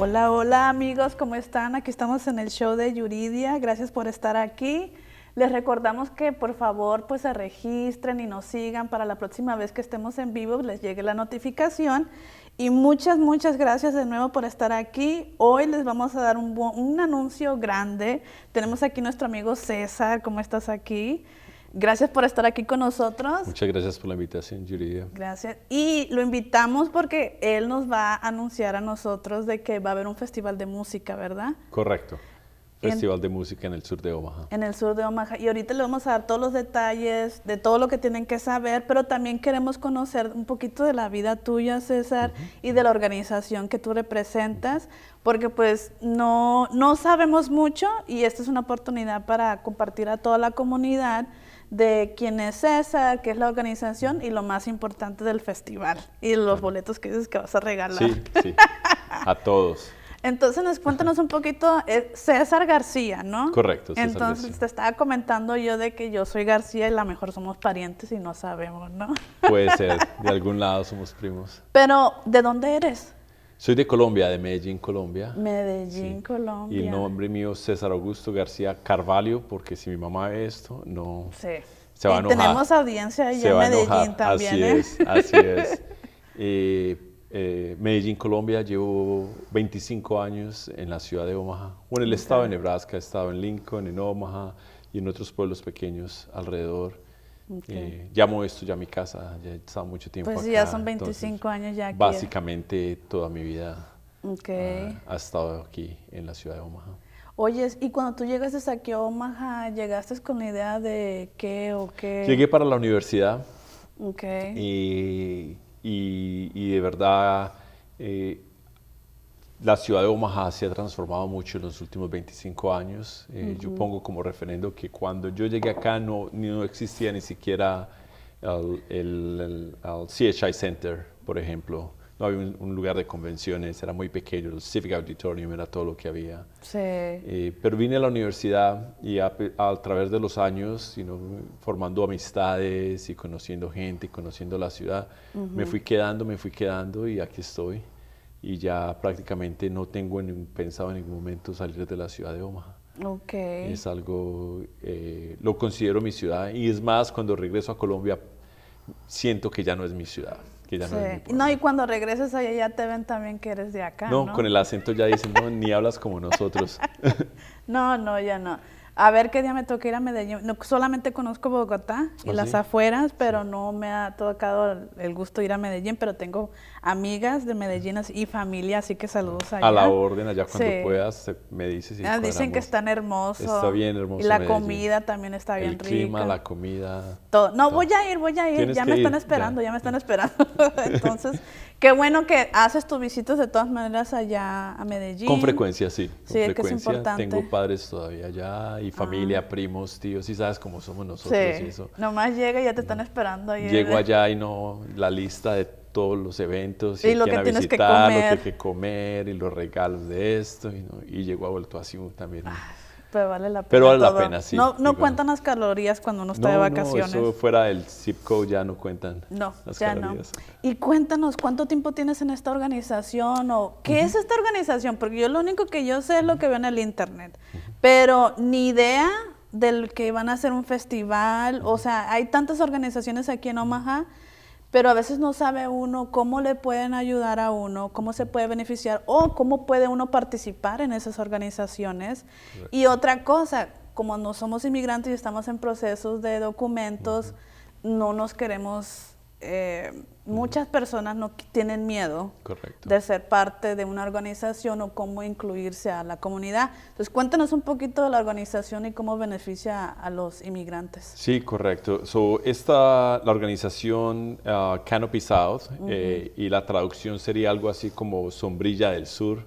Hola, hola amigos, ¿cómo están? Aquí estamos en el show de Yuridia. Gracias por estar aquí. Les recordamos que por favor pues se registren y nos sigan para la próxima vez que estemos en vivo les llegue la notificación. Y muchas, muchas gracias de nuevo por estar aquí. Hoy les vamos a dar un, un anuncio grande. Tenemos aquí nuestro amigo César, ¿cómo estás aquí? Gracias por estar aquí con nosotros. Muchas gracias por la invitación, Yuridia. Gracias. Y lo invitamos porque él nos va a anunciar a nosotros de que va a haber un festival de música, ¿verdad? Correcto. Festival de música en el sur de Omaha. En el sur de Omaha. Y ahorita le vamos a dar todos los detalles de todo lo que tienen que saber, pero también queremos conocer un poquito de la vida tuya, César, y de la organización que tú representas, porque pues no, no sabemos mucho y esta es una oportunidad para compartir a toda la comunidad de quién es esa, qué es la organización y lo más importante del festival y los boletos que dices que vas a regalar. Sí, sí, a todos. Entonces, nos cuéntanos un poquito, eh, César García, ¿no? Correcto. César Entonces, te estaba comentando yo de que yo soy García y la mejor somos parientes y no sabemos, ¿no? Puede ser, de algún lado somos primos. Pero, ¿de dónde eres? Soy de Colombia, de Medellín, Colombia. Medellín, Colombia. Y el nombre mío es César Augusto García Carvalho, porque si mi mamá ve esto, no. Sí. Se va a enojar. Tenemos audiencia allá en Medellín también. Así ¿eh? es, así es. Eh, eh, Medellín, Colombia, llevo 25 años en la ciudad de Omaha, o en el estado de Nebraska, he estado en Lincoln, en Omaha y en otros pueblos pequeños alrededor. Eh, llamo esto ya mi casa, ya he estado mucho tiempo pues ya son 25 años ya aquí. Básicamente toda mi vida okay. Ah, ha estado aquí en la ciudad de Omaha. Oyes, y cuando tú llegaste aquí a Omaha, ¿llegaste con la idea de qué o qué? Llegué para la universidad. Okay. Y, de verdad eh, la ciudad de Omaha se ha transformado mucho en los últimos 25 años. Eh, yo pongo como referendo que cuando yo llegué acá no, no existía ni siquiera el, CHI Center, por ejemplo. No había un, lugar de convenciones, era muy pequeño, el Civic Auditorium era todo lo que había. Sí. Eh, pero vine a la universidad y a, través de los años, formando amistades y conociendo gente, y conociendo la ciudad, me fui quedando, me fui quedando y aquí estoy y ya prácticamente no tengo pensado en ningún momento salir de la ciudad de Omaha. Okay. Es algo, eh, lo considero mi ciudad y es más, cuando regreso a Colombia siento que ya no es mi ciudad. no, y cuando regreses allá ya te ven también que eres de acá. No, ¿no? con el acento ya dicen, no, ni hablas como nosotros. no, no, ya no a ver qué día me toca ir a Medellín. No, solamente conozco Bogotá y ¿Ah, las afueras, pero no me ha tocado el gusto ir a Medellín, pero tengo amigas de Medellín y familia, así que saludos allá. A la orden, allá cuando puedas, me dices. Y ah, dicen que están hermosos Está bien hermoso. Y la comida también está bien rica. El clima, la comida. Todo. No, voy a ir, voy a ir. Ya me, están esperando, ya me están esperando. Entonces, qué bueno que haces tus visitas de todas maneras allá a Medellín. Con frecuencia, sí. sí, que es importante. Tengo padres todavía allá y ah. familia, primos, tíos, y sabes cómo somos nosotros y eso. Nomás llega y ya te están mm. esperando ahí. Llego allá y no, la lista de todos los eventos y, lo que tienes que comer. lo que comer y los regalos de esto y, no, y llegó a vuelto así también. Ah, pero vale la pena. Pero vale la pena, sí. No, no cuentan las calorías cuando uno está de vacaciones. No, eso fuera el zip ya no cuentan. No, las calorías. Y cuéntanos, ¿cuánto tiempo tienes en esta organización o qué es esta organización? Porque yo lo único que yo sé es lo que veo en el internet, pero ni idea del que van a hacer un festival. O sea, hay tantas organizaciones aquí en Omaha pero a veces no sabe uno cómo le pueden ayudar a uno, cómo se puede beneficiar o cómo puede uno participar en esas organizaciones. Y otra cosa, como no somos inmigrantes y estamos en procesos de documentos, no nos queremos... Eh, muchas personas no tienen miedo de ser parte de una organización o cómo incluirse a la comunidad. Entonces, cuéntanos un poquito de la organización y cómo beneficia a los inmigrantes. Sí, correcto. So, esta, la organización ah, Canopy South, eh, y la traducción sería algo así como Sombrilla del Sur.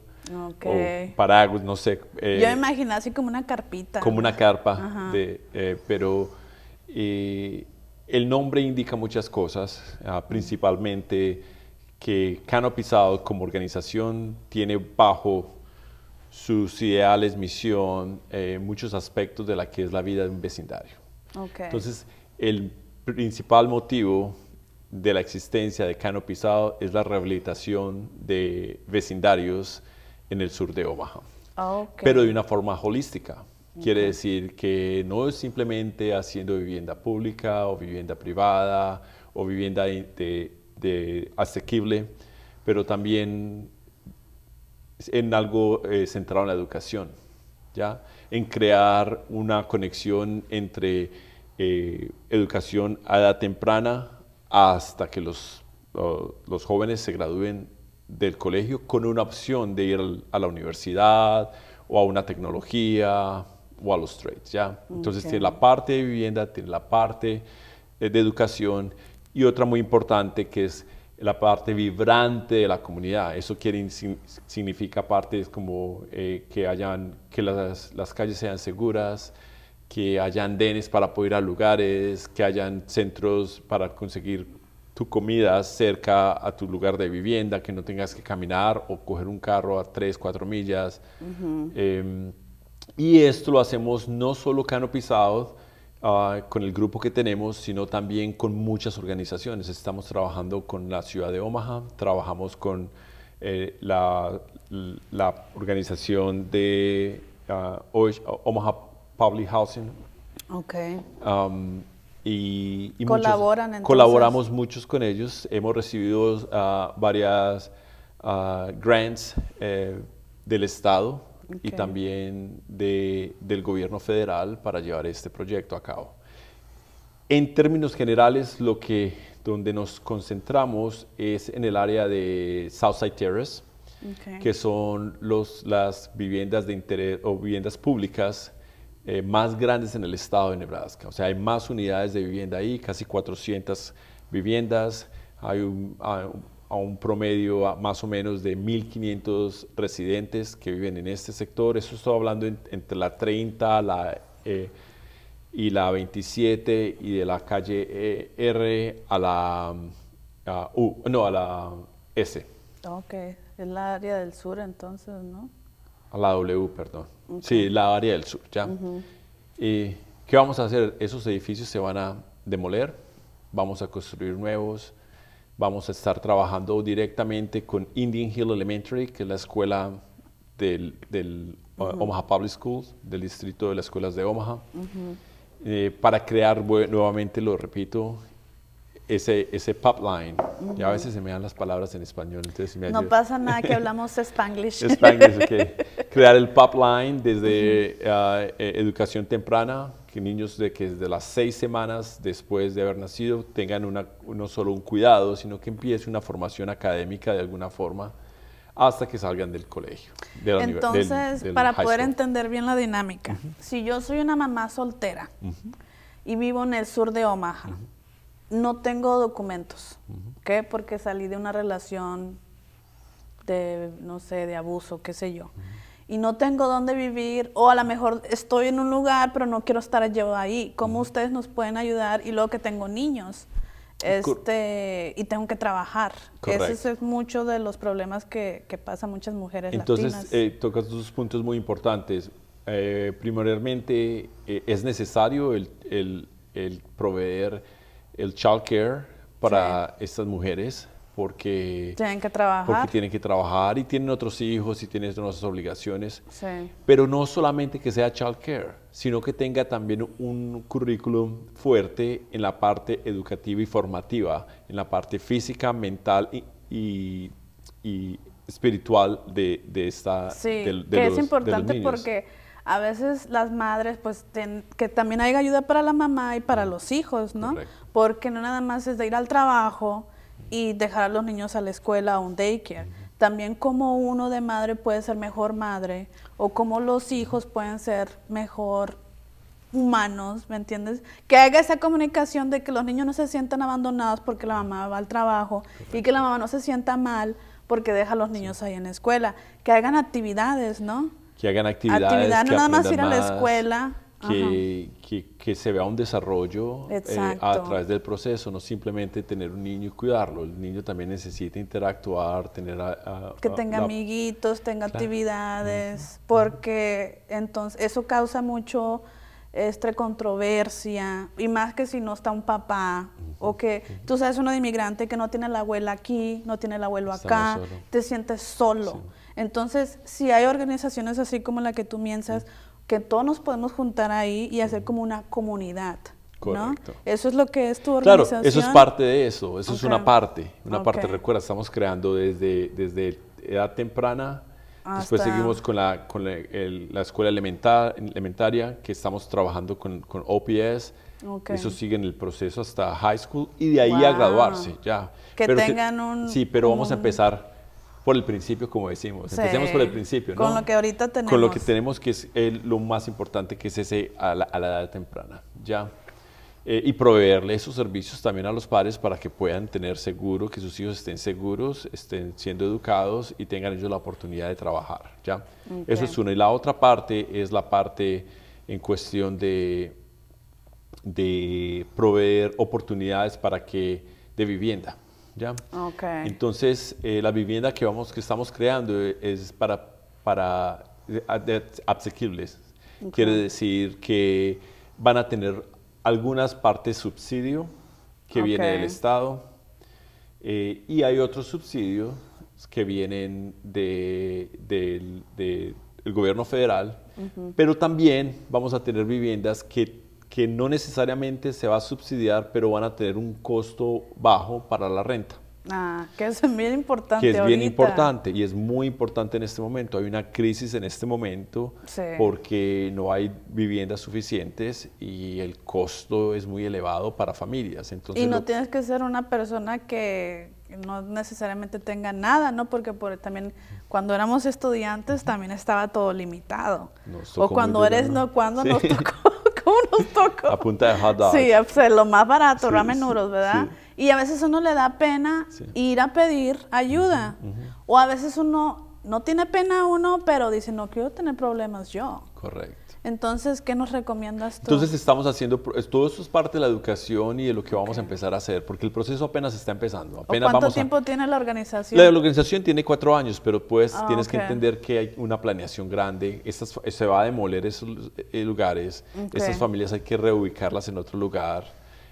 paraguas, no sé. Eh, Yo me así como una carpita. Como una carpa, de, eh, pero eh, el nombre indica muchas cosas, ah, principalmente que Cano pisado como organización tiene bajo sus ideales, misión, eh, muchos aspectos de la que es la vida de un vecindario. Entonces, el principal motivo de la existencia de Cano pisado es la rehabilitación de vecindarios en el sur de Omaha, ah, pero de una forma holística. Quiere decir que no es simplemente haciendo vivienda pública o vivienda privada o vivienda de, asequible, pero también en algo eh, centrado en la educación, ¿ya? en crear una conexión entre eh, educación a edad temprana hasta que los, los jóvenes se gradúen del colegio con una opción de ir a la universidad o a una tecnología Wall Street, ¿ya? Entonces tiene la parte de vivienda, tiene la parte eh, de educación y otra muy importante que es la parte vibrante de la comunidad. Eso quiere, significa partes como eh, que, hayan, que las, las, calles sean seguras, que hayan andenes para poder ir a lugares, que hayan centros para conseguir tu comida cerca a tu lugar de vivienda, que no tengas que caminar o coger un carro a tres, cuatro millas. Y esto lo hacemos no solo Canopy South, ah, con el grupo que tenemos, sino también con muchas organizaciones. Estamos trabajando con la ciudad de Omaha, trabajamos con eh, la, organización de ah, Omaha Public Housing. Ok. y, ¿Colaboran entonces? Colaboramos muchos con ellos. Hemos recibido ah, varias grants eh, del Estado y también de, del gobierno federal para llevar este proyecto a cabo. En términos generales, lo que, donde nos concentramos es en el área de Southside Terrace, que son los, las viviendas de interés o viviendas públicas eh, más grandes en el estado de Nebraska. O sea, hay más unidades de vivienda ahí, casi 400 viviendas, hay un ah, a un promedio más o menos de 1.500 residentes que viven en este sector. Eso estoy hablando entre la 30 la, eh, y la 27 y de la calle eh, R a la mm, U, no, a la S. Ok, es la área del sur entonces, ¿no? A la W, perdón. Sí, la área del sur, ya. ¿Y qué vamos a hacer? Esos edificios se van a demoler, vamos a construir nuevos Vamos a estar trabajando directamente con Indian Hill Elementary, que es la escuela del, uh, Omaha Public Schools, del distrito de las escuelas de Omaha, eh, para crear, nuevamente lo repito, ese, ese pipeline. Ya a veces se me dan las palabras en español. Entonces no pasa nada que hablamos spanglish. Crear el pipeline desde uh, e-, educación temprana, que niños de que desde las seis semanas después de haber nacido tengan una, no solo un cuidado, sino que empiece una formación académica de alguna forma hasta que salgan del colegio. Entonces, para poder entender bien la dinámica, si yo soy una mamá soltera y vivo en el sur de Omaha, no tengo documentos, ¿qué? Porque salí de una relación de, no sé, de abuso, qué sé yo y no tengo dónde vivir o a lo mejor estoy en un lugar pero no quiero estar yo ahí. ¿Cómo ustedes nos pueden ayudar? Y luego que tengo niños este, y tengo que trabajar. Ese es mucho de los problemas que, que pasan muchas mujeres. Entonces, eh, tocas dos puntos muy importantes. Eh, primeramente, eh, es necesario el, proveer el child care para estas mujeres porque tienen que trabajar. tienen que trabajar y tienen otros hijos y tienen otras obligaciones. Pero no solamente que sea child care, sino que tenga también un currículum fuerte en la parte educativa y formativa, en la parte física, mental y, y, espiritual de, de esta. que es importante porque a veces las madres, pues, que también haya ayuda para la mamá y para los hijos, ¿no? Porque no nada más es de ir al trabajo y dejar a los niños a la escuela, a un daycare. También cómo uno de madre puede ser mejor madre o cómo los hijos pueden ser mejor humanos, ¿me entiendes? Que haga esa comunicación de que los niños no se sientan abandonados porque la mamá va al trabajo y que la mamá no se sienta mal porque deja a los niños ahí en la escuela. Que hagan actividades, ¿no? Que hagan actividades. Actividades, nada más ir a la escuela. Que, que, se vea un desarrollo eh, a través del proceso, no simplemente tener un niño y cuidarlo. El niño también necesita interactuar, tener... que tenga amiguitos, tenga actividades, porque entonces eso causa mucho este, controversia, y más que si no está un papá, o que tú sabes uno de inmigrante que no tiene la abuela aquí, no tiene el abuelo acá, te sientes solo. Entonces, si hay organizaciones así como la que tú piensas, que todos nos podemos juntar ahí y hacer como una comunidad. ¿no? Eso es lo que es tu organización. Claro, eso es parte de eso, eso es una parte, una parte, recuerda, estamos creando desde, desde edad temprana, después seguimos con la, con la, escuela elemental, elementaria, que estamos trabajando con, con OPS, Eso sigue en el proceso hasta high school y de ahí a graduarse, ya. Que tengan un... Sí, pero vamos a empezar por el principio, como decimos. Empecemos por el principio, ¿no? Con lo que ahorita tenemos. Con lo que tenemos, que es lo más importante, que es ese a la, edad temprana, ¿ya? Eh, y proveerle esos servicios también a los padres para que puedan tener seguro, que sus hijos estén seguros, estén siendo educados y tengan ellos la oportunidad de trabajar, ¿ya? Eso es una. Y la otra parte es la parte en cuestión de, de proveer oportunidades para que, de vivienda, entonces, eh, la vivienda que, vamos, que estamos creando es para, para eh, asequibles. Quiere decir que van a tener algunas partes subsidio que viene del Estado eh, y hay otros subsidios que vienen de, del gobierno federal, pero también vamos a tener viviendas que que no necesariamente se va a subsidiar, pero van a tener un costo bajo para la renta. Ah, que es bien importante. Que es bien importante y es muy importante en este momento. Hay una crisis en este momento porque no hay viviendas suficientes y el costo es muy elevado para familias. Entonces, y no tienes que ser una persona que no necesariamente tenga nada, ¿no? Porque también cuando éramos estudiantes también estaba todo limitado. o cuando eres, no, cuando nos tocó con unos A punta de hot Sí, lo más barato, ramenuros ¿verdad? Y a veces uno le da pena ir a pedir ayuda. O a veces uno no tiene pena uno, pero dice, no quiero tener problemas yo. Correcto. Entonces, ¿qué nos recomiendas tú? Entonces estamos haciendo, todo esto es parte de la educación y de lo que vamos a empezar a hacer, porque el proceso apenas está empezando. Apenas ¿Cuánto tiempo tiene la organización? La, organización tiene cuatro años, pero pues ah, tienes que entender que hay una planeación grande, estas, se va a demoler esos eh, lugares, estas familias hay que reubicarlas en otro lugar,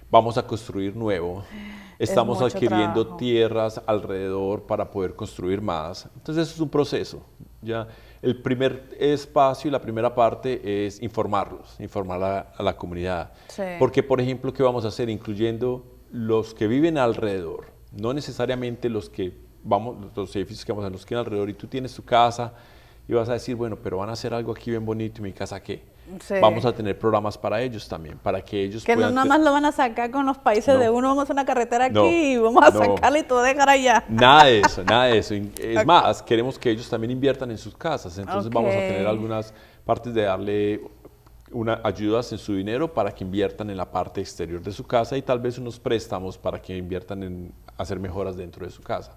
vamos a construir nuevo, estamos adquiriendo tierras alrededor para poder construir más, entonces eso es un proceso, ¿ya? El primer espacio y la primera parte es informarlos, informar a, la comunidad. Porque, por ejemplo, ¿qué vamos a hacer? Incluyendo los que viven alrededor, no necesariamente los que vamos, los edificios que vamos a los que alrededor, y tú tienes tu casa y vas a decir, bueno, pero van a hacer algo aquí bien bonito y mi casa qué Vamos a tener programas para ellos también, para que ellos que no nada más lo van a sacar con los países de uno, vamos a una carretera aquí y vamos a sacarla y todo dejar allá. Nada de eso, nada de eso. Es más, queremos que ellos también inviertan en sus casas, entonces vamos a tener algunas partes de darle una, ayudas en su dinero para que inviertan en la parte exterior de su casa y tal vez unos préstamos para que inviertan en hacer mejoras dentro de su casa.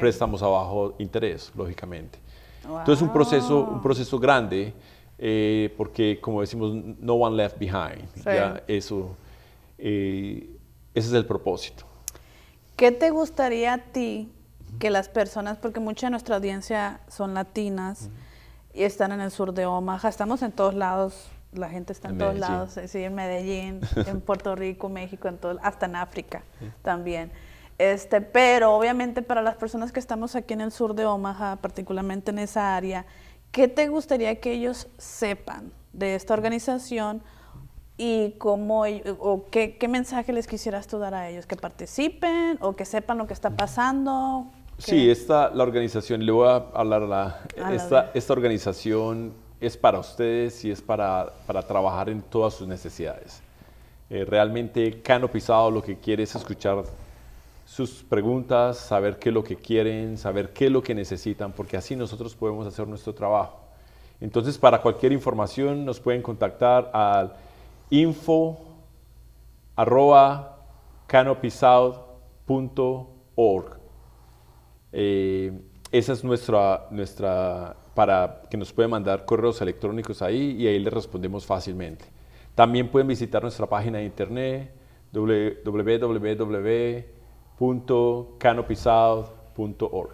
Préstamos a bajo interés, lógicamente. Entonces un proceso, un proceso grande eh, porque como decimos, no one left behind. Ya eso, eh, ese es el propósito. ¿Qué te gustaría a ti que las personas, porque mucha de nuestra audiencia son latinas y están en el sur de Omaha, estamos en todos lados, la gente está en, todos lados, eh, sí, en Medellín, en Puerto Rico, México, en todo, hasta en África también. Este, pero obviamente para las personas que estamos aquí en el sur de Omaha, particularmente en esa área, ¿Qué te gustaría que ellos sepan de esta organización y cómo, qué, mensaje les quisieras tú dar a ellos? ¿Que participen o que sepan lo que está pasando? Sí, esta, la organización, le voy a hablar la, esta, organización es para ustedes y es para, para trabajar en todas sus necesidades. Eh, realmente Cano Pisado lo que quiere es escuchar sus preguntas, saber qué es lo que quieren, saber qué es lo que necesitan, porque así nosotros podemos hacer nuestro trabajo. Entonces, para cualquier información nos pueden contactar al info eh, esa es nuestra, nuestra, para que nos puedan mandar correos electrónicos ahí y ahí les respondemos fácilmente. También pueden visitar nuestra página de internet www canopizado.org.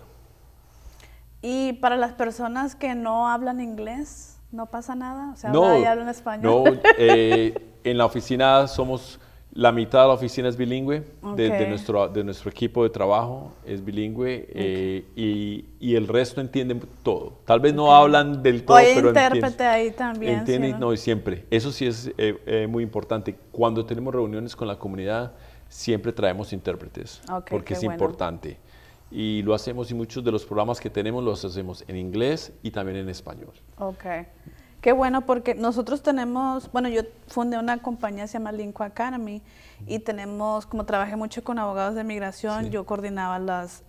Y para las personas que no hablan inglés, ¿no pasa nada? O sea, no, hablan español. No, eh, en la oficina somos, la mitad de la oficina es bilingüe, de, nuestro, de nuestro equipo de trabajo es bilingüe eh, y, el resto entiende todo. Tal vez no hablan del todo, Hay pero intérprete ahí también. no? no? siempre. Eso sí es eh, muy importante. Cuando tenemos reuniones con la comunidad, siempre traemos intérpretes, porque es importante. Y lo hacemos y muchos de los programas que tenemos los hacemos en inglés y también en español. Ok. Qué bueno, porque nosotros tenemos, bueno, yo fundé una compañía, se llama Linco Academy, y tenemos, como trabajé mucho con abogados de migración, yo coordinaba las,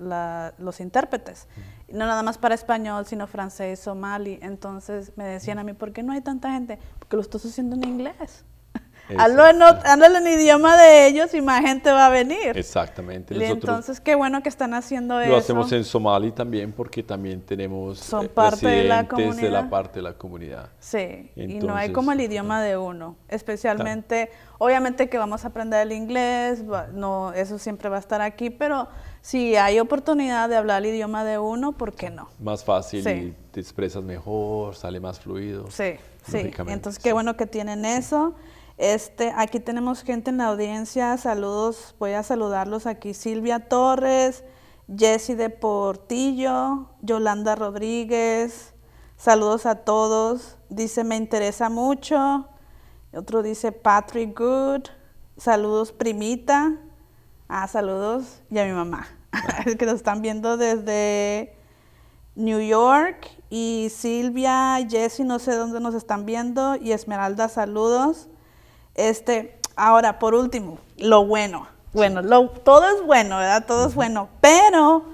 los intérpretes, no nada más para español, sino francés, o somali, Entonces me decían a mí, ¿por qué no hay tanta gente? Porque lo estás haciendo en inglés ándale en, idioma de ellos y más gente va a venir. Exactamente. y entonces, qué bueno que están haciendo eso. Lo hacemos en Somali también porque también tenemos eh, Son parte de la, comunidad. de la parte de la comunidad. Sí, y no hay como el idioma de uno. Especialmente, obviamente que vamos a aprender el inglés, no, eso siempre va a estar aquí, pero si hay oportunidad de hablar el idioma de uno, ¿por qué no? Más fácil y te expresas mejor, sale más fluido. Sí, sí. Entonces, qué bueno que tienen eso. Este, aquí tenemos gente en la audiencia, saludos, voy a saludarlos aquí. Silvia Torres, Jessy de Portillo, Yolanda Rodríguez, saludos a todos. Dice, me interesa mucho. Otro dice, Patrick Good, saludos primita. Ah, saludos. Y a mi mamá, que nos están viendo desde New York. Y Silvia, Jessy, no sé dónde nos están viendo. Y Esmeralda, saludos. Este, ahora, por último, lo bueno. Bueno, todo es bueno, ¿verdad? Todo es bueno, pero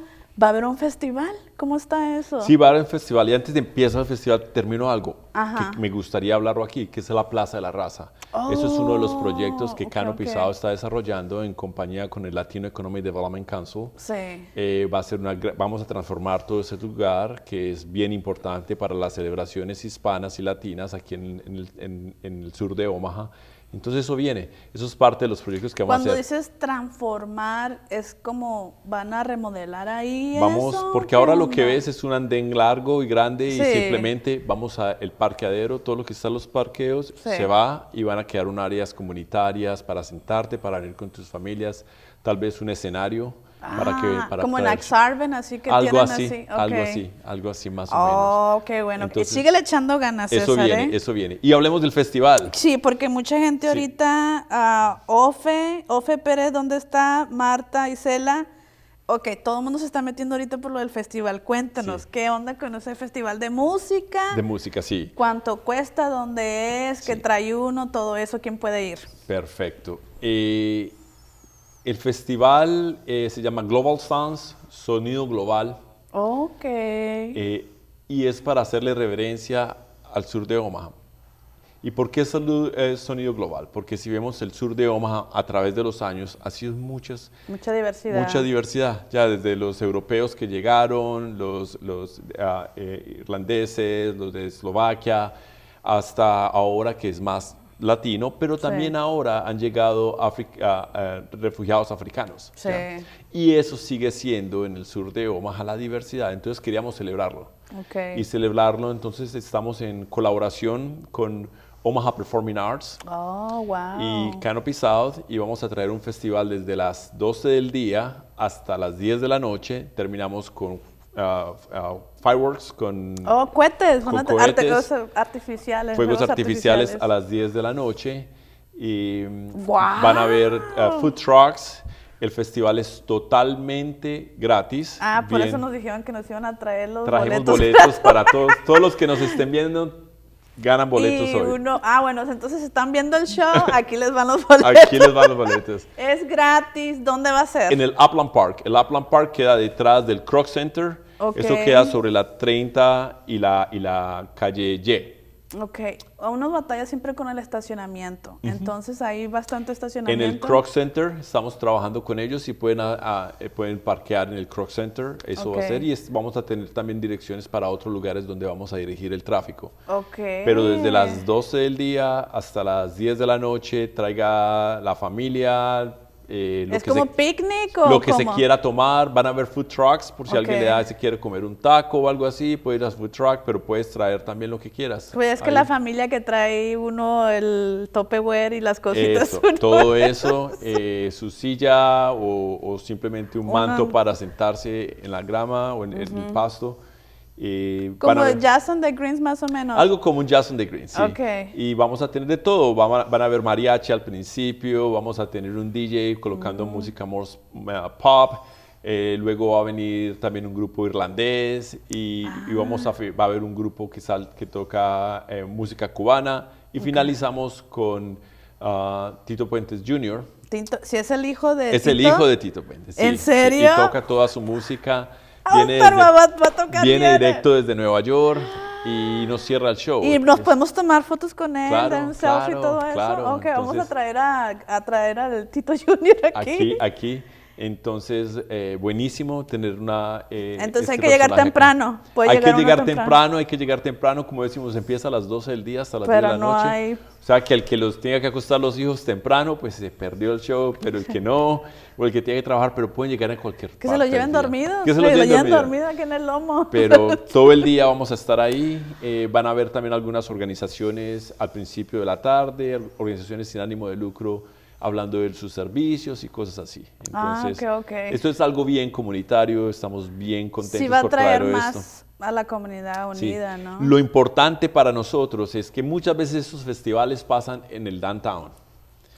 va a haber un festival. ¿Cómo está eso? Sí, va a haber un festival y antes de empezar el festival termino algo que me gustaría hablarlo aquí, que es la Plaza de la Raza. eso es uno de los proyectos que oh, Cano pisado está desarrollando en compañía con el Latino Economic Development Council. Sí. Eh, va a ser una, vamos a transformar todo ese lugar que es bien importante para las celebraciones hispanas y latinas aquí en, el, sur de Omaha. Entonces eso viene, eso es parte de los proyectos que vamos a hacer. Cuando dices transformar, es como van a remodelar ahí. Vamos, porque ahora lo lo que ves es un andén largo y grande y simplemente vamos al parqueadero, todo lo que está los parqueos se va y van a quedar un áreas comunitarias para sentarte, para venir con tus familias, tal vez un escenario. para que, ah, para como en Axarven, así que algo tienen así, algo así, algo así más o menos. Oh, qué bueno. que y síguele echando ganas, Eso viene, ¿eh? eso viene. Y hablemos del festival. Sí, porque mucha gente ahorita, ah, Ofe, Ofe Pérez, ¿dónde está? Marta, y Cela? ok, todo el mundo se está metiendo ahorita por lo del festival. Cuéntanos, ¿qué onda con ese festival de música? De música, sí. ¿Cuánto cuesta? ¿Dónde es? ¿Qué trae uno? Todo eso, ¿quién puede ir? Perfecto. Eh, el festival eh, se llama Global Sounds, Sonido Global. Ok. Eh, y es para hacerle reverencia al sur de Omaha. ¿Y por qué es sonido global? Porque si vemos el sur de Omaha a través de los años, ha sido muchas, mucha diversidad. Mucha diversidad, ya desde los europeos que llegaron, los, los ah, eh, irlandeses, los de Eslovaquia, hasta ahora que es más latino, pero también ahora han llegado ah, eh, refugiados africanos. Sí. Y eso sigue siendo en el sur de Omaha la diversidad, entonces queríamos celebrarlo. Y celebrarlo, entonces estamos en colaboración con Omaha Performing Arts oh, y Canopy South y vamos a traer un festival desde las 12 del día hasta las 10 de la noche. Terminamos con ah, ah, fireworks, con, oh, cohetes, cohetes, artificiales, fuegos artificiales, a las 10 de la noche y mm, van a haber ah, food trucks. El festival es totalmente gratis. Ah, por eso nos dijeron que nos iban a traer los boletos. boletos para todos, todos los que nos estén viendo ganan boletos hoy. ah, bueno, entonces están viendo el show, aquí les van los boletos. Aquí les van los boletos. es gratis, ¿dónde va a ser? En el Upland Park. El Upland Park queda detrás del Croc Center. Eso queda sobre la 30 y la, y la calle Y. Ok, uno batalla siempre con el estacionamiento, entonces hay bastante estacionamiento. En el Croc Center estamos trabajando con ellos y pueden, ah, ah, eh, pueden parquear en el Croc Center, eso va a ser, y vamos a tener también direcciones para otros lugares donde vamos a dirigir el tráfico. Ok. Pero desde las 12 del día hasta las 10 de la noche, traiga la familia, eh, ¿Es como picnic o Lo que se quiera tomar, van a haber food trucks, por si alguien le da, se quiere comer un taco o algo así, puedes ir a food truck, pero puedes traer también lo que quieras. Pues es que la familia que trae uno el topeware y las cositas. todo eso, eh, su silla o, simplemente un manto para sentarse en la grama o en el pasto como el Jazz the Greens más o menos. Algo como un Jazz the Greens, sí. Y vamos a tener de todo, van a, ver mariachi al principio, vamos a tener un DJ colocando música eh, pop, eh, luego va a venir también un grupo irlandés y, vamos a, ah. va a haber un grupo que, que toca eh, música cubana y finalizamos con ah, Tito Puentes Jr. si es el hijo de Es el hijo de Tito Puentes. ¿En serio? y toca toda su música viene, viene directo desde Nueva York y nos cierra el show. Y nos podemos tomar fotos con él, un selfie y todo eso. Ok, vamos a traer, a, a, traer al Tito Junior aquí. Aquí, aquí. Entonces, eh, buenísimo tener una... Eh, Entonces hay este que llegar temprano. hay que llegar temprano. hay que llegar temprano, como decimos, empieza a las 12 del día hasta las 10 de la no noche. Hay... O sea, que el que los tenga que acostar los hijos temprano, pues se perdió el show, pero el que no, o el que tiene que trabajar, pero pueden llegar en cualquier Que se lo lleven dormidos. Que se, lo lleven dormidos aquí en el lomo. Pero todo el día vamos a estar ahí. Eh, van a haber también algunas organizaciones al principio de la tarde, organizaciones sin ánimo de lucro hablando de sus servicios y cosas así. Ah, Entonces, esto es algo bien comunitario, estamos bien contentos sí va a traer más a la comunidad unida, ¿no? Lo importante para nosotros es que muchas veces estos festivales pasan en el downtown.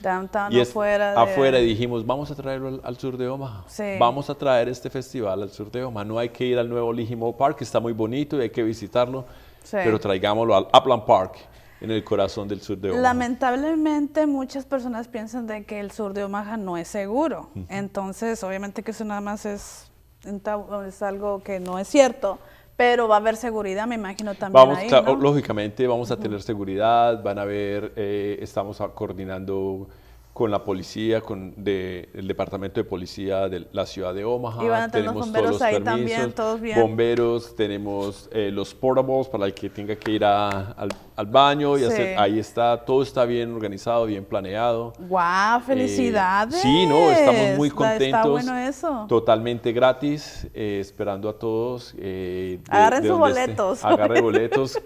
Downtown, y afuera. Afuera dijimos, vamos a traerlo al, sur de Omaha. Sí. Vamos a traer este festival al sur de Omaha. No hay que ir al nuevo Ligimo Park, que está muy bonito y hay que visitarlo, pero traigámoslo al Upland Park en el corazón del sur de Omaha. Lamentablemente muchas personas piensan de que el sur de Omaha no es seguro. Entonces, obviamente que eso nada más es, es algo que no es cierto pero va a haber seguridad, me imagino también. ahí, Lógicamente vamos a tener seguridad, van a ver, eh, estamos coordinando con la policía, con el departamento de policía de la ciudad de Omaha. Y van a tener tenemos los bomberos todos los ahí también, todos bien. Bomberos, tenemos eh, los portables para el que tenga que ir al, baño y hacer, ahí está, todo está bien organizado, bien planeado. ¡Guau! Eh, ¡Felicidades! sí, no, estamos muy contentos. eso. Totalmente gratis, eh, esperando a todos. Eh, agarren sus boletos. boletos,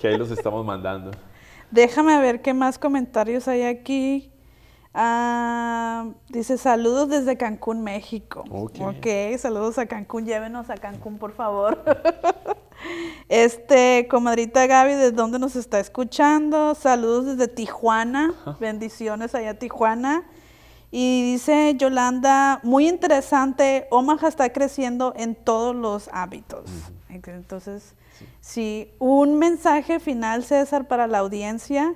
que ahí los estamos mandando. Déjame ver qué más comentarios hay aquí. Ah, dice saludos desde Cancún, México. ok, saludos a Cancún, llévenos a Cancún, por favor. este, comadrita Gaby, ¿de dónde nos está escuchando? Saludos desde Tijuana, bendiciones allá Tijuana. Y dice Yolanda, muy interesante, Omaha está creciendo en todos los hábitos Entonces, sí, un mensaje final, César, para la audiencia.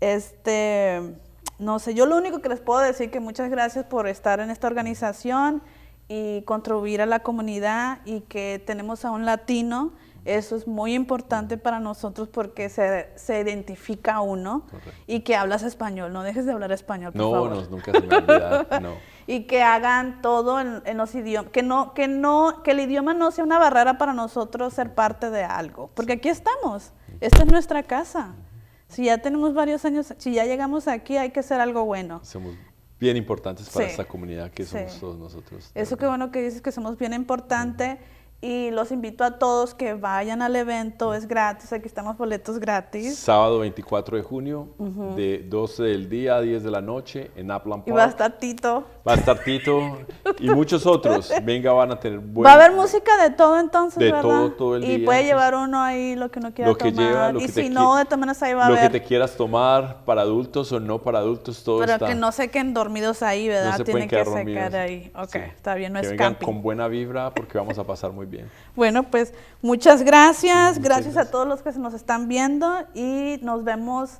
Este no sé, yo lo único que les puedo decir que muchas gracias por estar en esta organización y contribuir a la comunidad y que tenemos a un latino. Eso es muy importante para nosotros porque se, se identifica uno y que hablas español. No dejes de hablar español, por favor. No, nunca se no. Y que hagan todo en, en, los idiomas. Que no, que no, que el idioma no sea una barrera para nosotros ser parte de algo. Porque aquí estamos. Esta es nuestra casa si ya tenemos varios años, si ya llegamos aquí, hay que hacer algo bueno. Somos bien importantes para esta comunidad que somos todos nosotros. Eso qué bueno que dices que somos bien importante. Y los invito a todos que vayan al evento, es gratis, aquí estamos boletos gratis. Sábado 24 de junio, de 12 del día a 10 de la noche en Upland Park. Y va a estar Tito. Va a estar Tito y muchos otros. Venga, van a tener Va a haber música de todo entonces, De todo, todo el y día. Y puede llevar uno ahí lo que uno quiera lo que tomar. y si no, de todas maneras ahí va a Lo que te quieras tomar, para adultos o no para adultos, todo Pero que no se queden dormidos ahí, ¿verdad? No Tienen que secar ahí. Ok, está bien, no que vengan con buena vibra porque vamos a pasar muy bien. Bueno, pues muchas gracias, gracias, a todos los que nos están viendo y nos vemos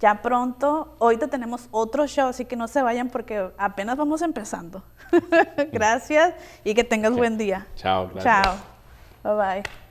ya pronto. Ahorita tenemos otro show, así que no se vayan porque apenas vamos empezando. gracias y que tengas buen día. Chao, Chao. Bye bye.